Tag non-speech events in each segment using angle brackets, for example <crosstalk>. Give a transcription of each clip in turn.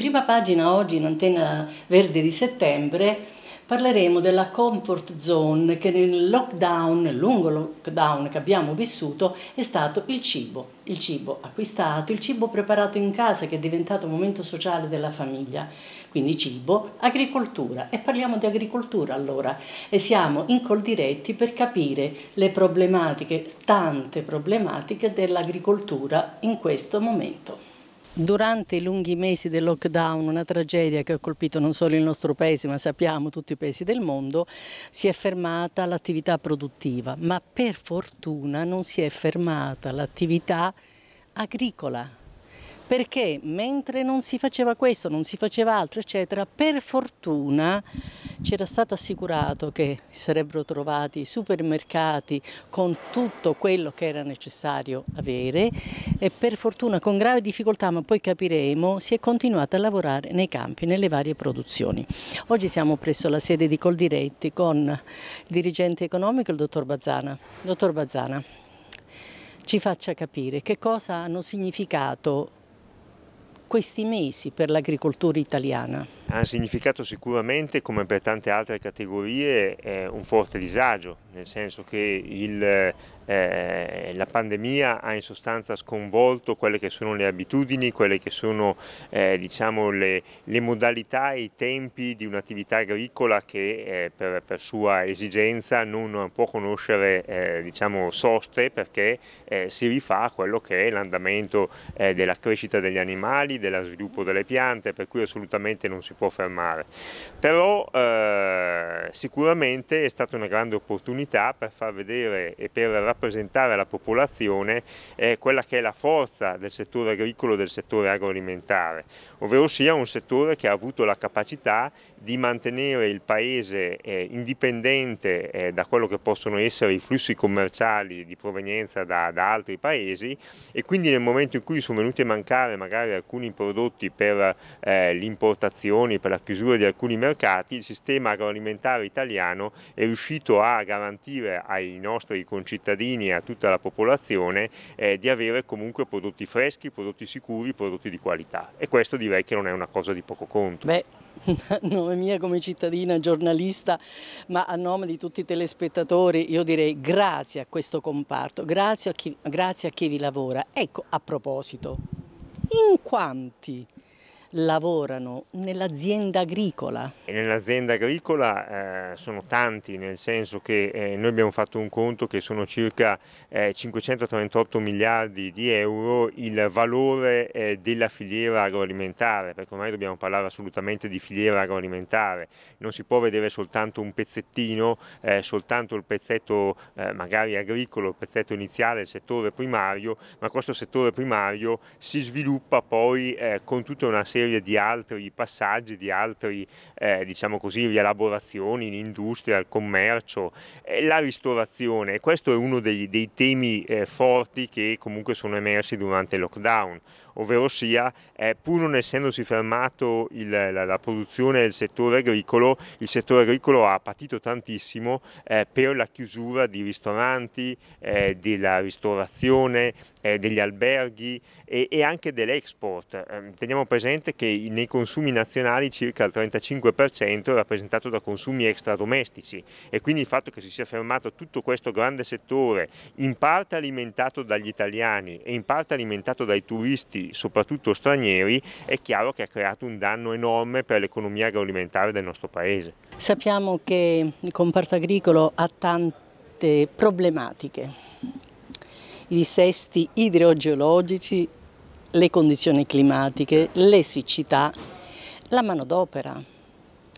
prima pagina oggi in Antenna Verde di settembre parleremo della comfort zone che nel lockdown, nel lungo lockdown che abbiamo vissuto, è stato il cibo. Il cibo acquistato, il cibo preparato in casa che è diventato un momento sociale della famiglia. Quindi cibo, agricoltura e parliamo di agricoltura allora e siamo in col diretti per capire le problematiche, tante problematiche dell'agricoltura in questo momento. Durante i lunghi mesi del lockdown, una tragedia che ha colpito non solo il nostro paese, ma sappiamo tutti i paesi del mondo, si è fermata l'attività produttiva, ma per fortuna non si è fermata l'attività agricola perché mentre non si faceva questo, non si faceva altro, eccetera, per fortuna c'era stato assicurato che si sarebbero trovati supermercati con tutto quello che era necessario avere e per fortuna con grave difficoltà, ma poi capiremo, si è continuato a lavorare nei campi, nelle varie produzioni. Oggi siamo presso la sede di Coldiretti con il dirigente economico, il dottor Bazzana. Dottor Bazzana, ci faccia capire che cosa hanno significato questi mesi per l'agricoltura italiana ha significato sicuramente, come per tante altre categorie, eh, un forte disagio, nel senso che il, eh, la pandemia ha in sostanza sconvolto quelle che sono le abitudini, quelle che sono eh, diciamo le, le, modalità e i tempi di un'attività agricola che eh, per, per, sua esigenza non può conoscere eh, diciamo, soste perché eh, si rifà a quello che è l'andamento della crescita degli animali, dello sviluppo delle piante, per cui assolutamente non si può può fermare. Però eh, sicuramente è stata una grande opportunità per far vedere e per rappresentare alla popolazione eh, quella che è la forza del settore agricolo e del settore agroalimentare, ovvero sia un settore che ha avuto la capacità di mantenere il paese eh, indipendente eh, da quello che possono essere i flussi commerciali di provenienza da, da altri paesi e quindi nel momento in cui sono venuti a mancare magari alcuni prodotti per eh, l'importazione sanzioni per la chiusura di alcuni mercati, il sistema agroalimentare italiano è riuscito a garantire ai nostri concittadini e a tutta la popolazione eh, di avere comunque prodotti freschi, prodotti sicuri, prodotti di qualità e questo direi che non è una cosa di poco conto. Beh <laughs> A nome mia come cittadina, giornalista, ma a nome di tutti i telespettatori io direi grazie a questo comparto, grazie a chi, grazie a chi vi lavora. Ecco, a proposito, in quanti lavorano nell'azienda agricola? Nell'azienda agricola eh, sono tanti, nel senso che eh, noi abbiamo fatto un conto che sono circa eh, 538 miliardi di euro il valore eh, della filiera agroalimentare, perché ormai dobbiamo parlare assolutamente di filiera agroalimentare, non si può vedere soltanto un pezzettino, eh, soltanto il pezzetto eh, magari agricolo, il pezzetto iniziale, il settore primario, ma questo settore primario si sviluppa poi con tutta una serie materia di altri passaggi, di altre eh, diciamo così, rielaborazioni in industria, al commercio, eh, la ristorazione. Questo è uno dei, dei temi eh, forti che comunque sono emersi durante il lockdown ovvero sia eh, pur non essendosi fermato il, la, la, produzione del settore agricolo, il settore agricolo ha patito tantissimo eh, per la chiusura di ristoranti, eh, della ristorazione, eh, degli alberghi e, e anche dell'export. Ehm, teniamo presente che nei consumi nazionali circa il 35% è rappresentato da consumi extradomestici e quindi il fatto che si sia fermato tutto questo grande settore, in parte alimentato dagli italiani e in parte alimentato dai turisti, soprattutto stranieri, è chiaro che ha creato un danno enorme per l'economia agroalimentare del nostro paese. Sappiamo che il comparto agricolo ha tante problematiche, i dissesti idrogeologici, le condizioni climatiche, le siccità, la manodopera.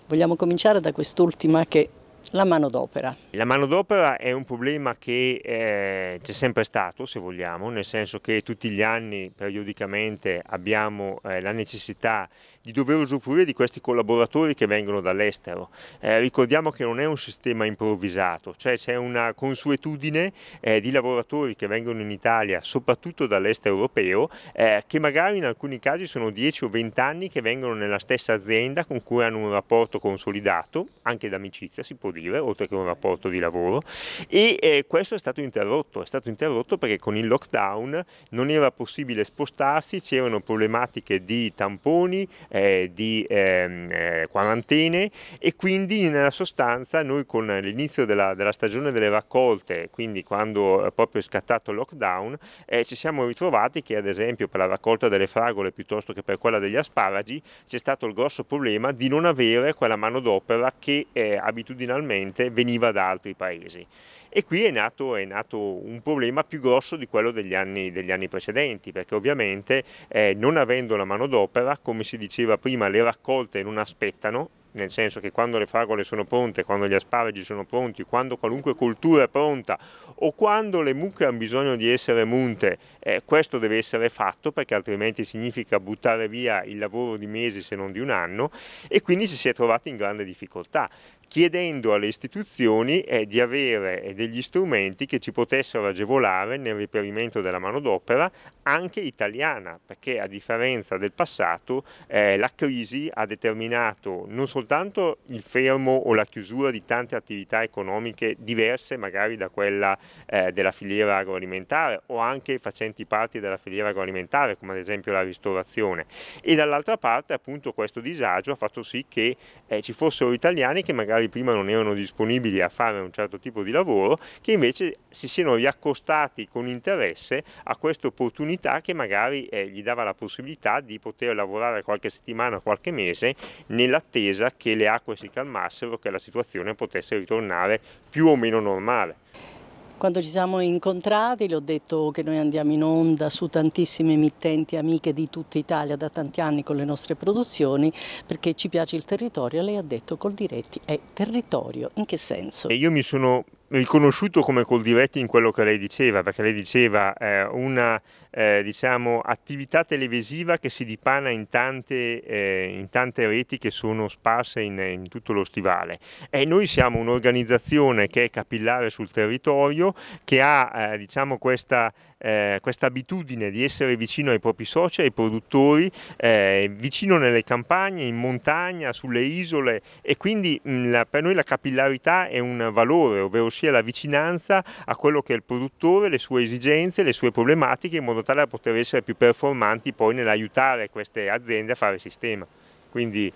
Vogliamo cominciare da quest'ultima che la manodopera. La manodopera è un problema che eh, c'è sempre stato, se vogliamo, nel senso che tutti gli anni periodicamente abbiamo eh, la necessità di di dover usufruire di questi collaboratori che vengono dall'estero. Eh, ricordiamo che non è un sistema improvvisato, cioè c'è una consuetudine eh, di lavoratori che vengono in Italia, soprattutto dall'est europeo, eh, che magari in alcuni casi sono 10 o 20 anni che vengono nella stessa azienda con cui hanno un rapporto consolidato, anche d'amicizia si può dire, oltre che un rapporto di lavoro, e eh, questo è stato interrotto, è stato interrotto perché con il lockdown non era possibile spostarsi, c'erano problematiche di tamponi, eh, di ehm, eh, quarantene e quindi nella sostanza noi con l'inizio della, della, stagione delle raccolte, quindi quando eh, è proprio scattato il lockdown, eh, ci siamo ritrovati che ad esempio per la raccolta delle fragole piuttosto che per quella degli asparagi c'è stato il grosso problema di non avere quella manodopera che eh, abitudinalmente veniva da altri paesi. E qui è nato, è nato, un problema più grosso di quello degli anni, degli anni precedenti, perché ovviamente eh, non avendo la manodopera, come si diceva prima, le raccolte non aspettano, nel senso che quando le fragole sono pronte, quando gli asparagi sono pronti, quando qualunque coltura è pronta o quando le mucche hanno bisogno di essere munte, eh, questo deve essere fatto perché altrimenti significa buttare via il lavoro di mesi se non di un anno e quindi ci si è trovati in grande difficoltà chiedendo alle istituzioni eh, di avere eh, degli strumenti che ci potessero agevolare nel reperimento della manodopera anche italiana, perché a differenza del passato eh, la crisi ha determinato non soltanto il fermo o la chiusura di tante attività economiche diverse magari da quella eh, della filiera agroalimentare o anche facenti parte della filiera agroalimentare come ad esempio la ristorazione e dall'altra parte appunto questo disagio ha fatto sì che eh, ci fossero italiani che magari quali prima non erano disponibili a fare un certo tipo di lavoro, che invece si siano riaccostati con interesse a questa opportunità che magari eh, gli dava la possibilità di poter lavorare qualche settimana, qualche mese, nell'attesa che le acque si calmassero, che la situazione potesse ritornare più o meno normale. Quando ci siamo incontrati le ho detto che noi andiamo in onda su tantissime emittenti amiche di tutta Italia da tanti anni con le nostre produzioni perché ci piace il territorio. Lei ha detto Col Diretti è territorio. In che senso? E io mi sono riconosciuto come Coldiretti in quello che lei diceva, perché lei diceva eh, una eh, diciamo, attività televisiva che si dipana in tante, eh, in tante reti che sono sparse in, in, tutto lo stivale. E noi siamo un'organizzazione che è capillare sul territorio, che ha eh, diciamo, questa, eh, questa, abitudine di essere vicino ai propri soci, ai produttori, eh, vicino nelle campagne, in montagna, sulle isole e quindi mh, mm, la, per noi la capillarità è un valore, ovvero sia la vicinanza a quello che è il produttore, le sue esigenze, le sue problematiche in modo modo tale da poter essere più performanti poi nell'aiutare queste aziende a fare sistema. Quindi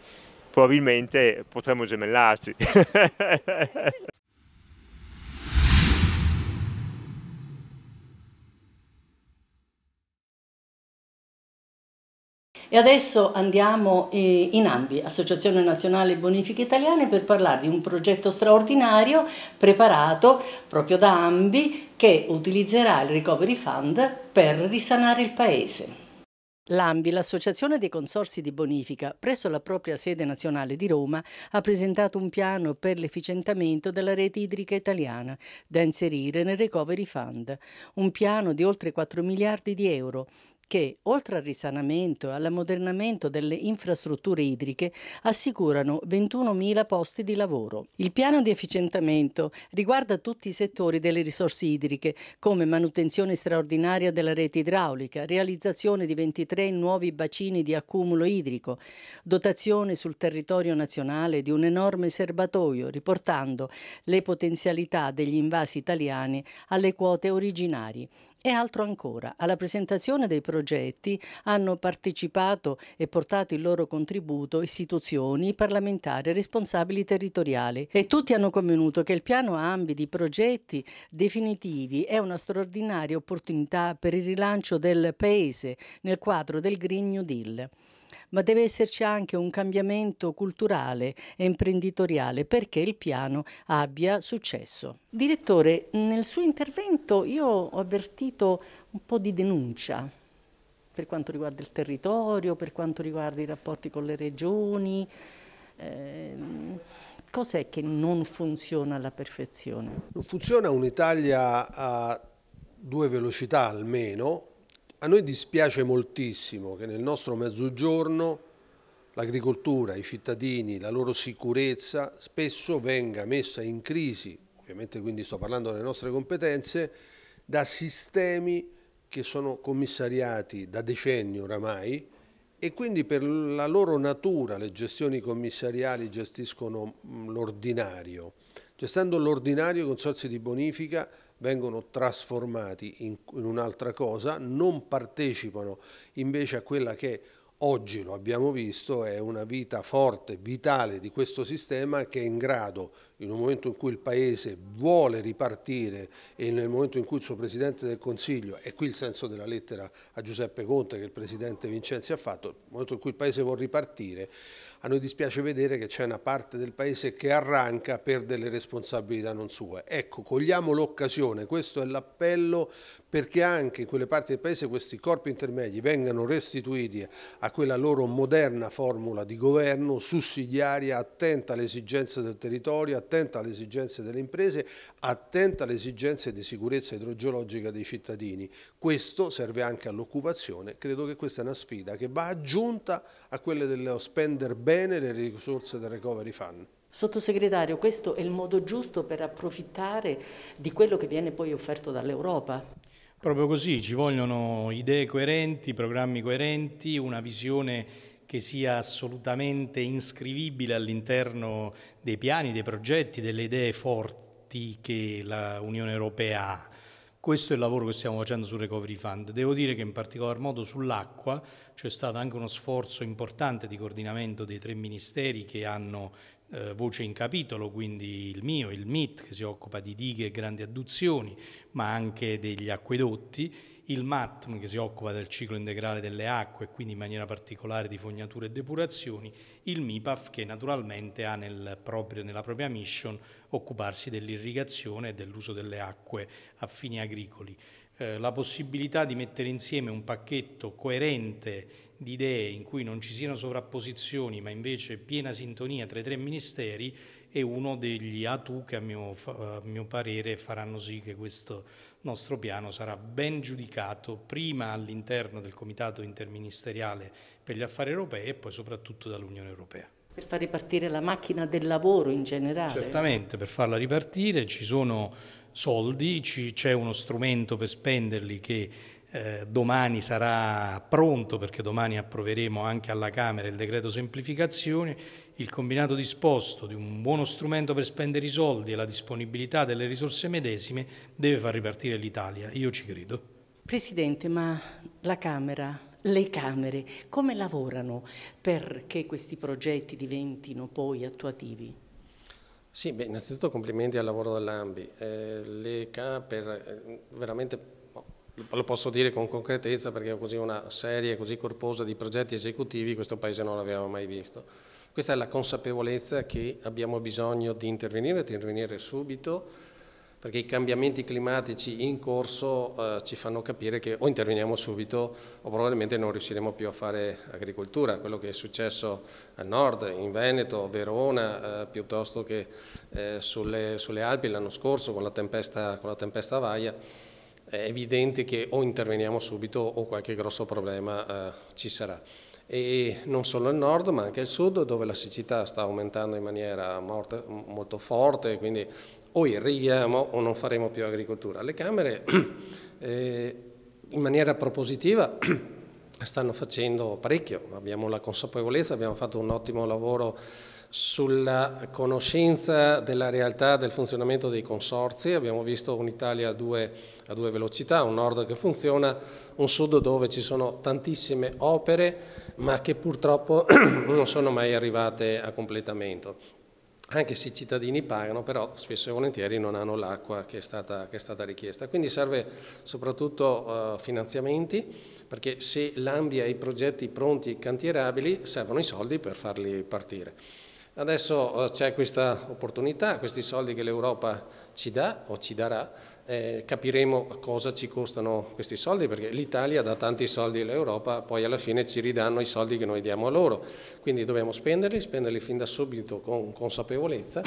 probabilmente potremmo gemellarci. <laughs> E adesso andiamo eh, in ANBI, Associazione Nazionale Bonifiche Italiane, per parlare di un progetto straordinario preparato proprio da ANBI che utilizzerà il Recovery Fund per risanare il Paese. L'AMBI, l'Associazione dei Consorsi di Bonifica, presso la propria sede nazionale di Roma, ha presentato un piano per l'efficientamento della rete idrica italiana da inserire nel Recovery Fund, un piano di oltre 4 miliardi di euro che, oltre al risanamento e all'ammodernamento delle infrastrutture idriche, assicurano 21.000 posti di lavoro. Il piano di efficientamento riguarda tutti i settori delle risorse idriche, come manutenzione straordinaria della rete idraulica, realizzazione di 23 nuovi bacini di accumulo idrico, dotazione sul territorio nazionale di un enorme serbatoio, riportando le potenzialità degli invasi italiani alle quote originarie e altro ancora, alla presentazione dei progetti hanno partecipato e portato il loro contributo istituzioni, parlamentari, e responsabili territoriali e tutti hanno convenuto che il piano ambi di progetti definitivi è una straordinaria opportunità per il rilancio del Paese nel quadro del Green New Deal ma deve esserci anche un cambiamento culturale e imprenditoriale perché il piano abbia successo. Direttore, nel suo intervento io ho avvertito un po' di denuncia per quanto riguarda il territorio, per quanto riguarda i rapporti con le regioni. Eh, Cos'è che non funziona alla perfezione? Non funziona un'Italia a due velocità almeno, a noi dispiace moltissimo che nel nostro mezzogiorno l'agricoltura, i cittadini, la loro sicurezza spesso venga messa in crisi, ovviamente quindi sto parlando delle nostre competenze, da sistemi che sono commissariati da decenni oramai e quindi per la loro natura le gestioni commissariali gestiscono l'ordinario. Gestendo l'ordinario i consorzi di bonifica vengono trasformati in, in un'altra cosa, non partecipano invece a quella che oggi, lo abbiamo visto, è una vita forte, vitale di questo sistema che è in grado in un momento in cui il Paese vuole ripartire e nel momento in cui il suo Presidente del Consiglio, e qui il senso della lettera a Giuseppe Conte che il Presidente Vincenzi ha fatto, nel momento in cui il Paese vuole ripartire, a noi dispiace vedere che c'è una parte del Paese che arranca per delle responsabilità non sue. Ecco, cogliamo l'occasione, questo è l'appello perché anche in quelle parti del Paese questi corpi intermedi vengano restituiti a quella loro moderna formula di governo sussidiaria, attenta alle esigenze del territorio, attenta alle esigenze delle imprese, attenta alle esigenze di sicurezza idrogeologica dei cittadini. Questo serve anche all'occupazione, credo che questa è una sfida che va aggiunta a quelle dello spendere bene le risorse del recovery fund. Sottosegretario, questo è il modo giusto per approfittare di quello che viene poi offerto dall'Europa? Proprio così, ci vogliono idee coerenti, programmi coerenti, una visione coerente che sia assolutamente inscrivibile all'interno dei piani, dei progetti, delle idee forti che la Unione Europea ha. Questo è il lavoro che stiamo facendo sul Recovery Fund. Devo dire che in particolar modo sull'acqua c'è stato anche uno sforzo importante di coordinamento dei tre ministeri che hanno eh, voce in capitolo, quindi il mio, il MIT che si occupa di dighe e grandi adduzioni, ma anche degli acquedotti il MATM che si occupa del ciclo integrale delle acque, quindi in maniera particolare di fognature e depurazioni, il MIPAF che naturalmente ha nel proprio, nella propria mission occuparsi dell'irrigazione e dell'uso delle acque a fini agricoli. Eh, la possibilità di mettere insieme un pacchetto coerente di idee in cui non ci siano sovrapposizioni ma invece piena sintonia tra i tre ministeri è uno degli atu che a mio, a mio parere faranno sì che questo nostro piano sarà ben giudicato prima all'interno del Comitato interministeriale per gli affari europei e poi soprattutto dall'Unione Europea per far ripartire la macchina del lavoro in generale. Certamente, per farla ripartire ci sono soldi, c'è uno strumento per spenderli che eh, domani sarà pronto perché domani approveremo anche alla Camera il decreto semplificazione il combinato disposto di un buono strumento per spendere i soldi e la disponibilità delle risorse medesime deve far ripartire l'Italia. Io ci credo. Presidente, ma la Camera, le Camere, come lavorano perché questi progetti diventino poi attuativi? Sì, beh, innanzitutto complimenti al lavoro dell'AMBI. Eh, L'ECA per, eh, veramente boh, lo posso dire con concretezza perché così una serie così corposa di progetti esecutivi questo Paese non l'aveva mai visto. Questa è la consapevolezza che abbiamo bisogno di intervenire, di intervenire subito, perché i cambiamenti climatici in corso eh, ci fanno capire che o interveniamo subito o probabilmente non riusciremo più a fare agricoltura. Quello che è successo a nord, in Veneto, a Verona, eh, piuttosto che eh, sulle, sulle, Alpi l'anno scorso con la tempesta, con la tempesta Vaia, è evidente che o interveniamo subito o qualche grosso problema eh, ci sarà e non solo il nord ma anche il sud dove la siccità sta aumentando in maniera morte, molto forte, quindi o irrighiamo o non faremo più agricoltura. Le Camere <clears throat> eh, in maniera propositiva <clears throat> stanno facendo parecchio, abbiamo la consapevolezza, abbiamo fatto un ottimo lavoro sulla conoscenza della realtà del funzionamento dei consorzi, abbiamo visto un'Italia a due, a due velocità, un nord che funziona, un sud dove ci sono tantissime opere ma che purtroppo <clears throat> non sono mai arrivate a completamento. Anche se i cittadini pagano, però spesso e volentieri non hanno l'acqua che, che, è stata richiesta. Quindi serve soprattutto eh, finanziamenti, perché se l'Ambia ha i progetti pronti cantierabili, servono i soldi per farli partire. Adesso eh, c'è questa opportunità, questi soldi che l'Europa ci dà o ci darà, eh, capiremo cosa ci costano questi soldi, perché l'Italia dà tanti soldi all'Europa, poi alla fine ci ridanno i soldi che noi diamo a loro. Quindi dobbiamo spenderli, spenderli fin da subito con consapevolezza.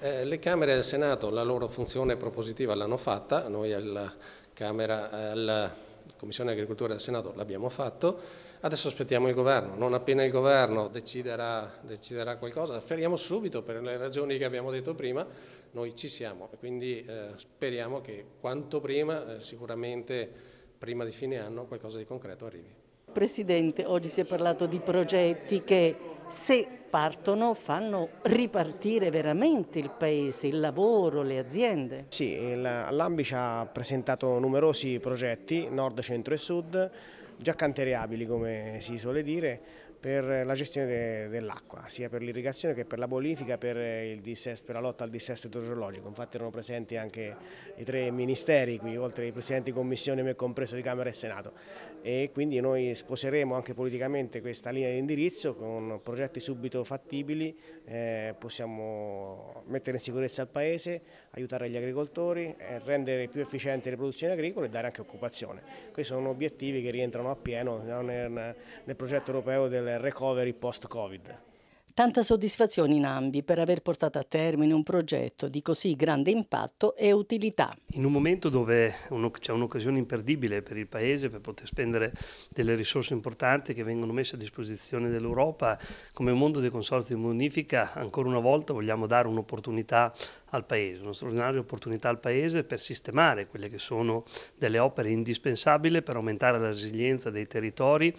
Eh, le Camere del Senato la loro funzione propositiva l'hanno fatta, noi alla, Camera, alla Commissione Agricoltura del Senato l'abbiamo fatto, adesso aspettiamo il governo, non appena il governo deciderà, deciderà qualcosa, speriamo subito per le ragioni che abbiamo detto prima, noi ci siamo e quindi eh, speriamo che quanto prima, eh, sicuramente prima di fine anno, qualcosa di concreto arrivi. Presidente, oggi si è parlato di progetti che se partono fanno ripartire veramente il paese, il lavoro, le aziende. Sì, l'Ambi ci ha presentato numerosi progetti, nord, centro e sud, già cantierabili come si suole dire, per la gestione de, dell'acqua, sia per l'irrigazione che per la bonifica, per, dissesto, per la lotta al dissesto idrogeologico. Infatti erano presenti anche i tre ministeri qui, oltre ai presidenti di commissione, me compreso di Camera e Senato. E quindi noi sposeremo anche politicamente questa linea di indirizzo con progetti subito fattibili, eh, possiamo mettere in sicurezza il Paese, aiutare gli agricoltori, rendere più efficienti le produzioni agricole e dare anche occupazione. Questi sono obiettivi che rientrano appieno nel, nel progetto europeo del recovery post-Covid. Tanta soddisfazione in ambi per aver portato a termine un progetto di così grande impatto e utilità. In un momento dove c'è un'occasione imperdibile per il Paese per poter spendere delle risorse importanti che vengono messe a disposizione dell'Europa, come mondo dei consorzi di Munifica ancora una volta vogliamo dare un'opportunità al Paese, una straordinaria opportunità al Paese per sistemare quelle che sono delle opere indispensabili per aumentare la resilienza dei territori,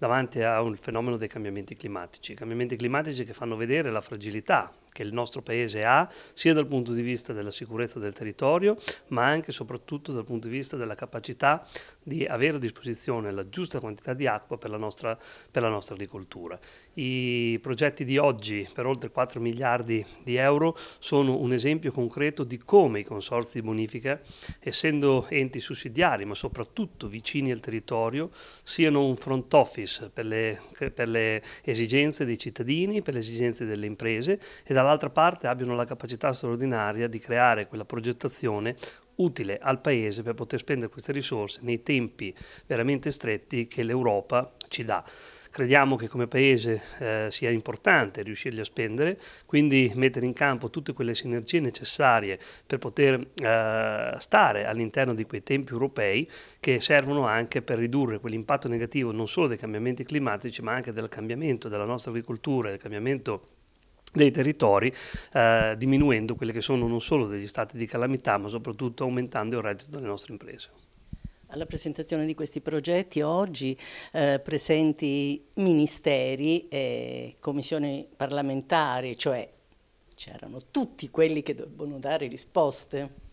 davanti a un fenomeno dei cambiamenti climatici, cambiamenti climatici che fanno vedere la fragilità che il nostro Paese ha, sia dal punto di vista della sicurezza del territorio, ma anche e soprattutto dal punto di vista della capacità di avere a disposizione la giusta quantità di acqua per la nostra, per la nostra agricoltura. I progetti di oggi per oltre 4 miliardi di euro sono un esempio concreto di come i consorzi di bonifica, essendo enti sussidiari ma soprattutto vicini al territorio, siano un front office per le, per le esigenze dei cittadini, per le esigenze delle imprese e dall'altra parte abbiano la capacità straordinaria di creare quella progettazione utile al Paese per poter spendere queste risorse nei tempi veramente stretti che l'Europa ci dà. Crediamo che come Paese eh, sia importante riuscirli a spendere, quindi mettere in campo tutte quelle sinergie necessarie per poter eh, stare all'interno di quei tempi europei che servono anche per ridurre quell'impatto negativo non solo dei cambiamenti climatici ma anche del cambiamento della nostra agricoltura, del cambiamento dei territori, eh, diminuendo quelli che sono non solo degli stati di calamità, ma soprattutto aumentando il reddito delle nostre imprese. Alla presentazione di questi progetti oggi eh, presenti ministeri e commissioni parlamentari, cioè c'erano tutti quelli che dovevano dare risposte.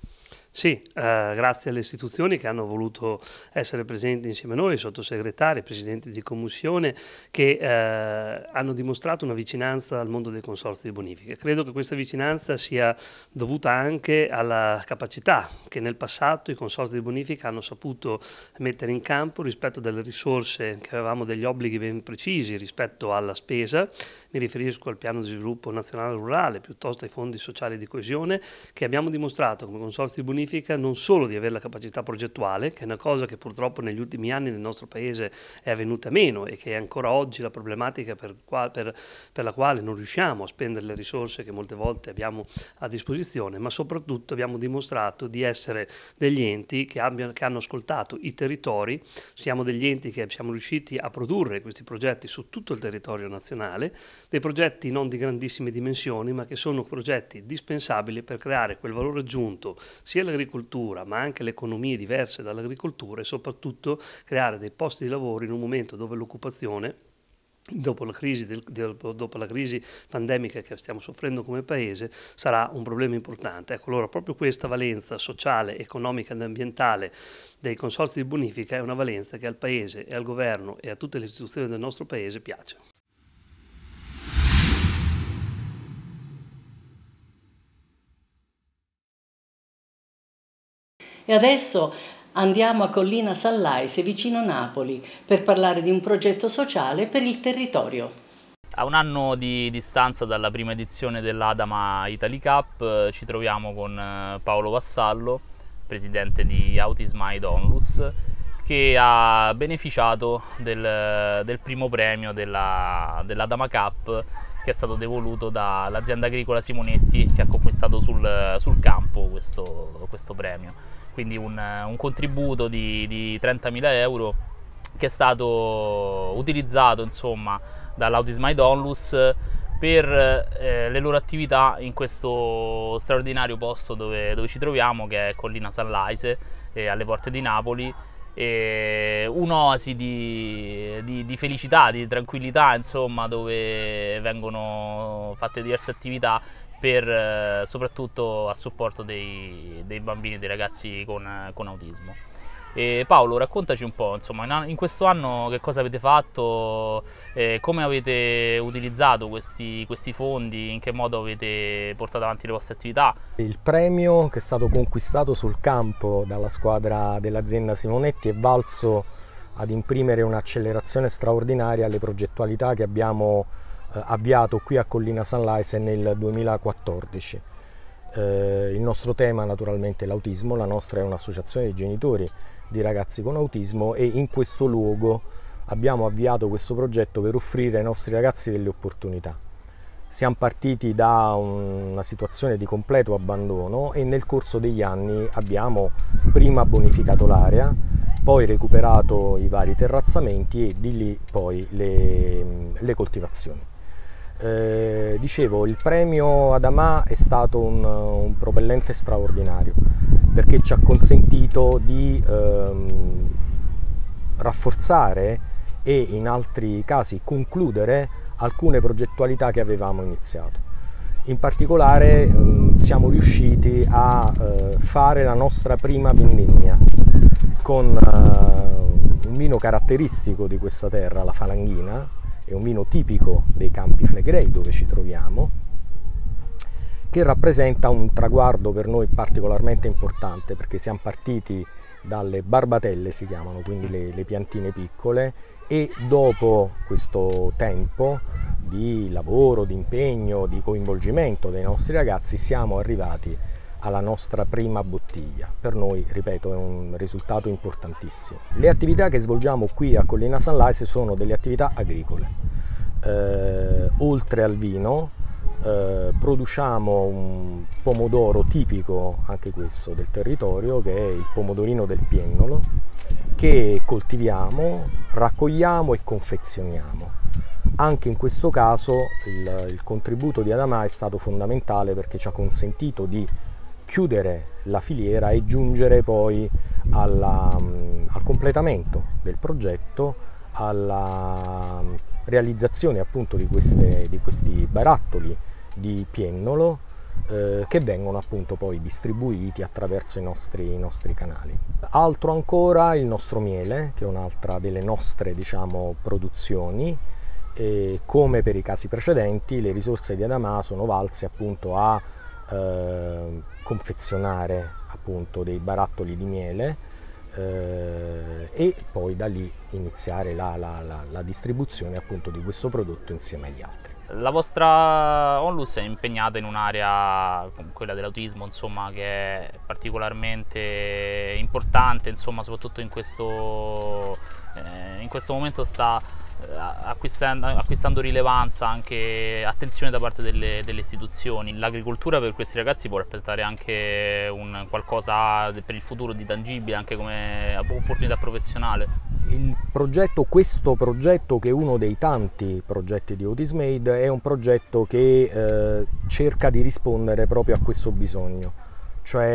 Sì, eh, grazie alle istituzioni che hanno voluto essere presenti insieme a noi, sottosegretari, presidenti di commissione, che eh, hanno dimostrato una vicinanza al mondo dei consorzi di bonifica. Credo che questa vicinanza sia dovuta anche alla capacità che nel passato i consorzi di bonifica hanno saputo mettere in campo rispetto delle risorse che avevamo degli obblighi ben precisi rispetto alla spesa, mi riferisco al piano di sviluppo nazionale rurale piuttosto ai fondi sociali di coesione, che abbiamo dimostrato come consorzi di bonifica significa non solo di avere la capacità progettuale, che è una cosa che purtroppo negli ultimi anni nel nostro paese è avvenuta meno e che è ancora oggi la problematica per, qual, per, per la quale non riusciamo a spendere le risorse che molte volte abbiamo a disposizione, ma soprattutto abbiamo dimostrato di essere degli enti che, abbiano, che hanno ascoltato i territori, siamo degli enti che siamo riusciti a produrre questi progetti su tutto il territorio nazionale, dei progetti non di grandissime dimensioni, ma che sono progetti dispensabili per creare quel valore aggiunto sia l'agricoltura, ma anche le economie diverse dall'agricoltura e soprattutto creare dei posti di lavoro in un momento dove l'occupazione Dopo la, del, dopo la, crisi pandemica che stiamo soffrendo come paese, sarà un problema importante. Ecco, allora proprio questa valenza sociale, economica ed ambientale dei consorzi di bonifica è una valenza che al paese e al governo e a tutte le istituzioni del nostro paese piace. E adesso andiamo a Collina Sallaise, vicino Napoli, per parlare di un progetto sociale per il territorio. A un anno di distanza dalla prima edizione dell'Adama Italy Cup eh, ci troviamo con eh, Paolo Vassallo, presidente di Autism Aid Onlus, che ha beneficiato del, del primo premio della, della, Dama Cup che è stato devoluto dall'azienda agricola Simonetti che ha conquistato sul, sul campo questo, questo, premio. Quindi un, un contributo di, di 30.000 euro che è stato utilizzato insomma dall'Autis Maidonlus per eh, le loro attività in questo straordinario posto dove, dove ci troviamo che è Collina San Laise eh, alle porte di Napoli un'oasi di, di, di, felicità, di tranquillità, insomma, dove vengono fatte diverse attività per, eh, soprattutto a supporto dei, dei bambini e dei ragazzi con, con autismo. E Paolo, raccontaci un po', insomma, in questo anno che cosa avete fatto, eh, come avete utilizzato questi, questi, fondi, in che modo avete portato avanti le vostre attività. Il premio che è stato conquistato sul campo dalla squadra dell'azienda Simonetti è valso ad imprimere un'accelerazione straordinaria alle progettualità che abbiamo eh, avviato qui a Collina Sunrise nel 2014. Eh, il nostro tema naturalmente è l'autismo, la nostra è un'associazione di genitori di ragazzi con autismo e in questo luogo abbiamo avviato questo progetto per offrire ai nostri ragazzi delle opportunità. Siamo partiti da una situazione di completo abbandono e nel corso degli anni abbiamo prima bonificato l'area, poi recuperato i vari terrazzamenti e di lì poi le, le coltivazioni. Eh, dicevo, il premio Adama è stato un, un propellente straordinario perché ci ha consentito di ehm, rafforzare e in altri casi concludere alcune progettualità che avevamo iniziato. In particolare ehm, siamo riusciti a eh, fare la nostra prima pindigna con eh, un vino caratteristico di questa terra, la falanghina, è un vino tipico dei campi flegrei dove ci troviamo che rappresenta un traguardo per noi particolarmente importante perché siamo partiti dalle barbatelle si chiamano, quindi le, le piantine piccole e dopo questo tempo di lavoro, di impegno, di coinvolgimento dei nostri ragazzi siamo arrivati alla nostra prima bottiglia. Per noi, ripeto, è un risultato importantissimo. Le attività che svolgiamo qui a Collina Sunrise sono delle attività agricole. Eh, oltre al vino eh, produciamo un pomodoro tipico anche questo del territorio che è il pomodorino del piennolo che coltiviamo, raccogliamo e confezioniamo. Anche in questo caso il, il contributo di Adama è stato fondamentale perché ci ha consentito di chiudere la filiera e giungere poi alla, mm, al completamento del progetto alla mm, realizzazione appunto di, queste, di questi barattoli di piennolo eh, che vengono appunto poi distribuiti attraverso i nostri, i nostri, canali. Altro ancora il nostro miele, che è un'altra delle nostre diciamo, produzioni. E come per i casi precedenti, le risorse di Adama sono valse appunto a eh, confezionare appunto dei barattoli di miele eh, e poi da lì iniziare la, la, la, la, distribuzione appunto di questo prodotto insieme agli altri. La vostra Onlus è impegnata in un'area come quella dell'autismo insomma, che è particolarmente importante insomma, soprattutto in questo eh, in questo momento sta eh, acquistando, acquistando, rilevanza anche attenzione da parte delle, delle istituzioni. L'agricoltura per questi ragazzi può rappresentare anche un, qualcosa per il futuro di tangibile, anche come opportunità professionale. Progetto, questo progetto che è uno dei tanti progetti di Otis Made è un progetto che eh, cerca di rispondere proprio a questo bisogno, cioè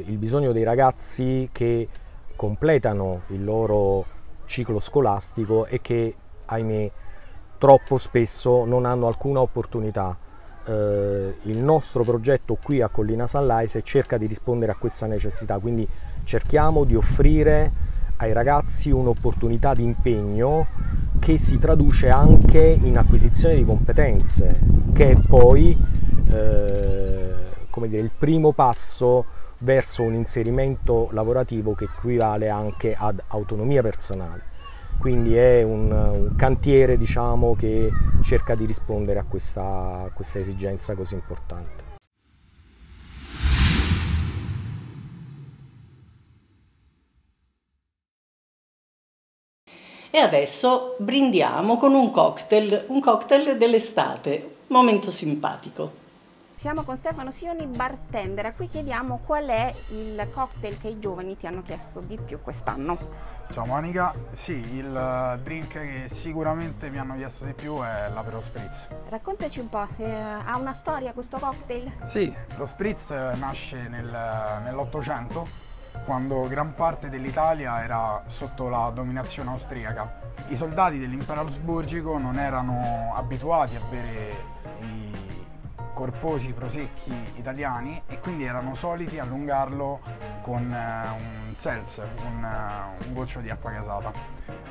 eh, il bisogno dei ragazzi che completano il loro ciclo scolastico e che, ahimè, troppo spesso non hanno alcuna opportunità. Eh, il nostro progetto qui a Collina Sallaise cerca di rispondere a questa necessità, quindi cerchiamo di offrire ai ragazzi un'opportunità di impegno che si traduce anche in acquisizione di competenze, che è poi eh, dire, il primo passo verso un inserimento lavorativo che equivale anche ad autonomia personale. Quindi è un, un cantiere diciamo, che cerca di rispondere a questa, a questa esigenza così importante. E adesso brindiamo con un cocktail, un cocktail dell'estate, momento simpatico. Siamo con Stefano Sioni, bartender. A cui chiediamo qual è il cocktail che i giovani ti hanno chiesto di più quest'anno. Ciao Monica, sì, il eh, drink che sicuramente mi hanno chiesto di più è l'Aperol Spritz. Raccontaci un po', eh, ha una storia questo cocktail? Sì, lo Spritz eh, nasce nel, nell'Ottocento, quando gran parte dell'Italia era sotto la dominazione austriaca. I soldati dell'impero asburgico non erano abituati a bere i corposi prosecchi italiani e quindi erano soliti allungarlo con eh, un seltz, un, eh, un goccio di acqua gasata.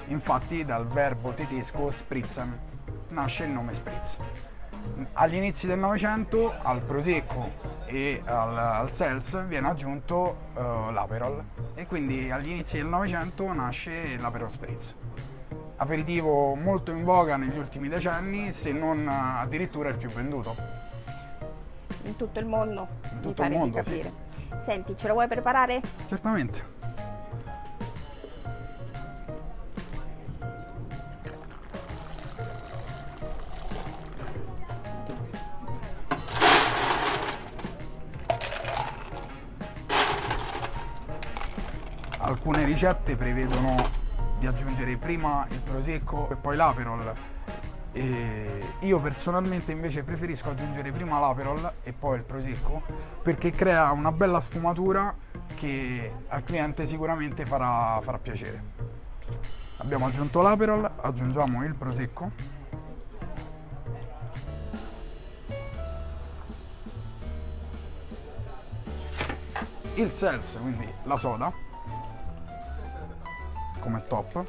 Infatti dal verbo tedesco spritzen nasce il nome spritz. Agli inizi del Novecento al prosecco e al, al seltz viene aggiunto uh, l'aperol e quindi agli inizi del Novecento nasce l'aperol spritz aperitivo molto in voga negli ultimi decenni, se non addirittura il più venduto in tutto il mondo. In tutto il mondo, Sì. Senti, ce lo vuoi preparare? Certamente. Alcune ricette prevedono di aggiungere prima il prosecco e poi l'aperol e io personalmente invece preferisco aggiungere prima l'aperol e poi il prosecco perché crea una bella sfumatura che al cliente sicuramente farà, farà piacere. Abbiamo aggiunto l'aperol, aggiungiamo il prosecco. Il seltz, quindi la soda come top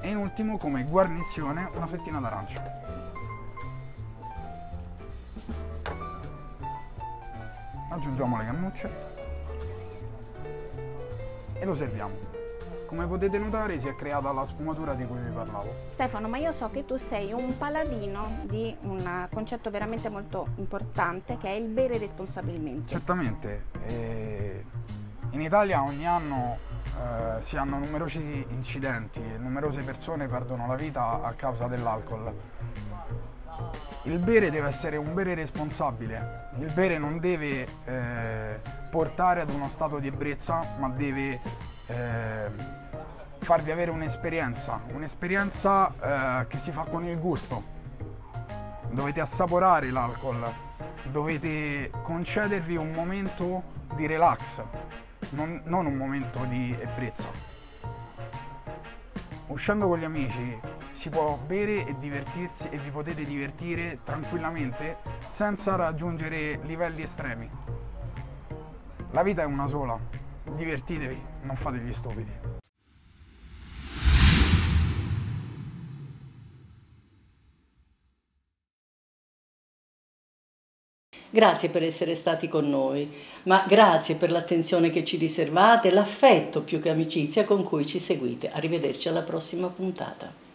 e in ultimo come guarnizione una fettina d'arancia. Aggiungiamo le cannucce e lo serviamo. Come potete notare si è creata la sfumatura di cui vi parlavo. Stefano, ma io so che tu sei un paladino di un concetto veramente molto importante che è il bere responsabilmente. Certamente. Eh in Italia ogni anno eh, si hanno numerosi incidenti e numerose persone perdono la vita a causa dell'alcol. Il bere deve essere un bere responsabile, il bere non deve eh, portare ad uno stato di ebbrezza, ma deve eh, farvi avere un'esperienza, un'esperienza eh, che si fa con il gusto. Dovete assaporare l'alcol, dovete concedervi un momento di relax, non, non un momento di ebbrezza. Uscendo con gli amici si può bere e divertirsi e vi potete divertire tranquillamente senza raggiungere livelli estremi. La vita è una sola, divertitevi, non fate gli stupidi. Grazie per essere stati con noi, ma grazie per l'attenzione che ci riservate, l'affetto più che amicizia con cui ci seguite. Arrivederci alla prossima puntata.